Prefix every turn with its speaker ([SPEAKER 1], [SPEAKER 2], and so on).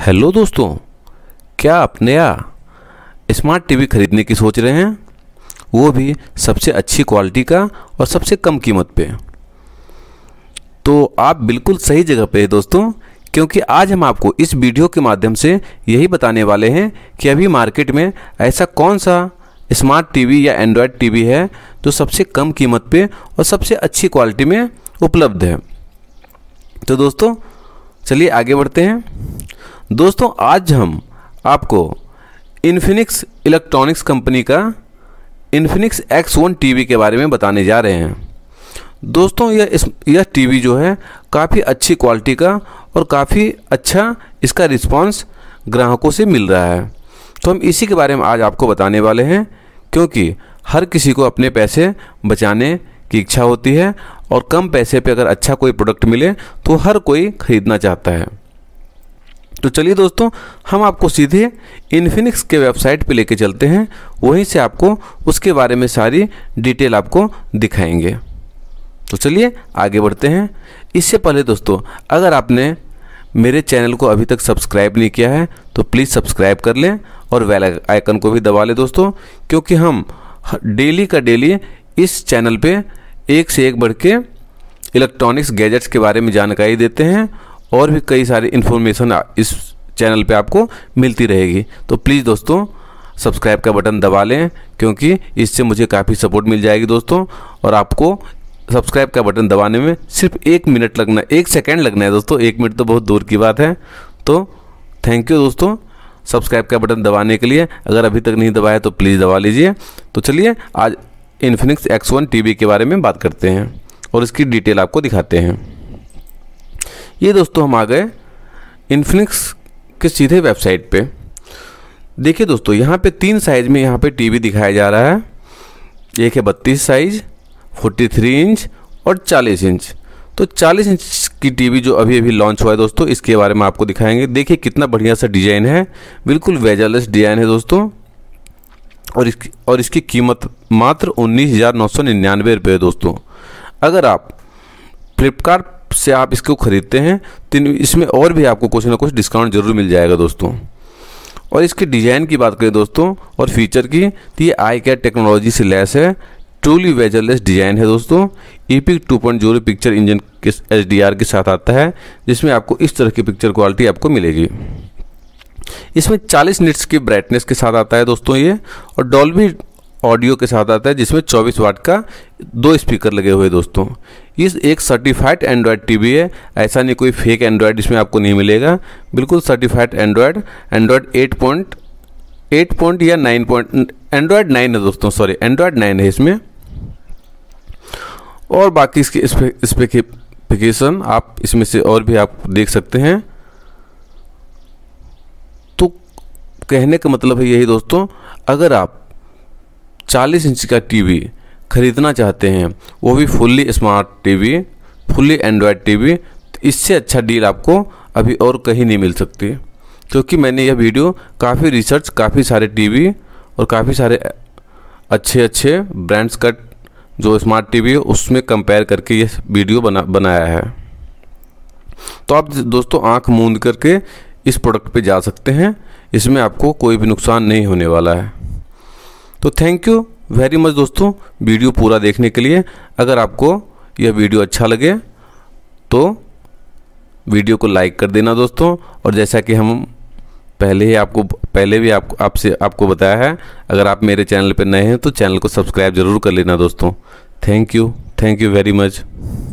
[SPEAKER 1] hello दोस्तों क्या आप नया स्मार्ट टीवी खरीदने की सोच रहे हैं वो भी सबसे अच्छी क्वालिटी का और सबसे कम कीमत पे तो आप बिल्कुल सही जगह पे हैं दोस्तों क्योंकि आज हम आपको इस वीडियो के माध्यम से यही बताने वाले हैं कि अभी मार्केट में ऐसा कौन सा स्मार्ट टीवी या एंड्रॉयड टीवी है जो सबसे कम कीमत पे और सबसे अच्छी क्वालिटी में उपलब्ध है तो दोस्तों चलिए आगे बढ़ते हैं दोस्तों आज हम आपको इन्फिनिक्स इलेक्ट्रॉनिक्स कंपनी का इन्फिनिक्स एक्स वन टी के बारे में बताने जा रहे हैं दोस्तों यह इस यह टी जो है काफ़ी अच्छी क्वालिटी का और काफ़ी अच्छा इसका रिस्पांस ग्राहकों से मिल रहा है तो हम इसी के बारे में आज आपको बताने वाले हैं क्योंकि हर किसी को अपने पैसे बचाने की इच्छा होती है और कम पैसे पे अगर अच्छा कोई प्रोडक्ट मिले तो हर कोई ख़रीदना चाहता है तो चलिए दोस्तों हम आपको सीधे इन्फिनिक्स के वेबसाइट पे लेके चलते हैं वहीं से आपको उसके बारे में सारी डिटेल आपको दिखाएंगे तो चलिए आगे बढ़ते हैं इससे पहले दोस्तों अगर आपने मेरे चैनल को अभी तक सब्सक्राइब नहीं किया है तो प्लीज़ सब्सक्राइब कर लें और वेल आइकन को भी दबा लें दोस्तों क्योंकि हम डेली का डेली इस चैनल पर एक से एक बढ़ के इलेक्ट्रॉनिक्स गैजेट्स के बारे में जानकारी देते हैं और भी कई सारी इन्फॉर्मेशन इस चैनल पे आपको मिलती रहेगी तो प्लीज़ दोस्तों सब्सक्राइब का बटन दबा लें क्योंकि इससे मुझे काफ़ी सपोर्ट मिल जाएगी दोस्तों और आपको सब्सक्राइब का बटन दबाने में सिर्फ एक मिनट लगना एक सेकेंड लगना है दोस्तों एक मिनट तो बहुत दूर की बात है तो थैंक यू दोस्तों सब्सक्राइब का बटन दबाने के लिए अगर अभी तक नहीं दबाया तो प्लीज़ दबा लीजिए तो चलिए आज इन्फिनिक्स एक्स वन के बारे में बात करते हैं और इसकी डिटेल आपको दिखाते हैं ये दोस्तों हम आ गए इन्फिनिक्स के सीधे वेबसाइट पे देखिए दोस्तों यहाँ पे तीन साइज़ में यहाँ पे टीवी दिखाया जा रहा है एक है बत्तीस साइज 43 इंच और 40 इंच तो 40 इंच की टीवी जो अभी अभी लॉन्च हुआ है दोस्तों इसके बारे में आपको दिखाएंगे देखिए कितना बढ़िया सा डिज़ाइन है बिल्कुल वेजालेस डिज़ाइन है दोस्तों और इसकी और इसकी कीमत मात्र उन्नीस हज़ार नौ सौ निन्यानवे रुपये है दोस्तों अगर आप फ्लिपकार्ट से आप इसको ख़रीदते हैं तो इसमें और भी आपको कुछ ना कुछ डिस्काउंट ज़रूर मिल जाएगा दोस्तों और इसके डिज़ाइन की बात करें दोस्तों और फीचर की तो ये आई कैट टेक्नोलॉजी से लैस है ट्रूली वेजरलेस डिज़ाइन है दोस्तों ईपिक जीरो पिक्चर इंजन के एच के साथ आता है जिसमें आपको इस तरह की पिक्चर क्वालिटी आपको मिलेगी इसमें 40 निट्स की ब्राइटनेस के साथ आता है दोस्तों ये और डॉल्बी ऑडियो के साथ आता है जिसमें 24 वाट का दो स्पीकर लगे हुए दोस्तों इस एक सर्टिफाइड एंड्रॉयड टीवी है ऐसा नहीं कोई फेक एंड्रॉयड इसमें आपको नहीं मिलेगा बिल्कुल certified Android Android eight point eight point या नाइन पॉइंट एंड्रॉयड नाइन है दोस्तों सॉरी एंड्रॉयड नाइन है इसमें और बाकी इसके स्पेसिफिकेशन आप इसमें से और भी आप देख सकते हैं तो कहने का मतलब है यही दोस्तों अगर आप 40 इंच का टीवी ख़रीदना चाहते हैं वो भी fully smart TV fully Android TV तो इससे अच्छा डील आपको अभी और कहीं नहीं मिल सकती क्योंकि मैंने यह वीडियो काफ़ी रिसर्च काफ़ी सारे टीवी और काफ़ी सारे अच्छे अच्छे ब्रांड्स का जो स्मार्ट टीवी है उसमें कंपेयर करके यह वीडियो बना बनाया है तो आप दोस्तों आंख मूंद करके इस प्रोडक्ट पे जा सकते हैं इसमें आपको कोई भी नुकसान नहीं होने वाला है तो थैंक यू वेरी मच दोस्तों वीडियो पूरा देखने के लिए अगर आपको यह वीडियो अच्छा लगे तो वीडियो को लाइक कर देना दोस्तों और जैसा कि हम पहले ही आपको पहले भी आपको आपसे आपको बताया है अगर आप मेरे चैनल पर नए हैं तो चैनल को सब्सक्राइब जरूर कर लेना दोस्तों thank you thank you very much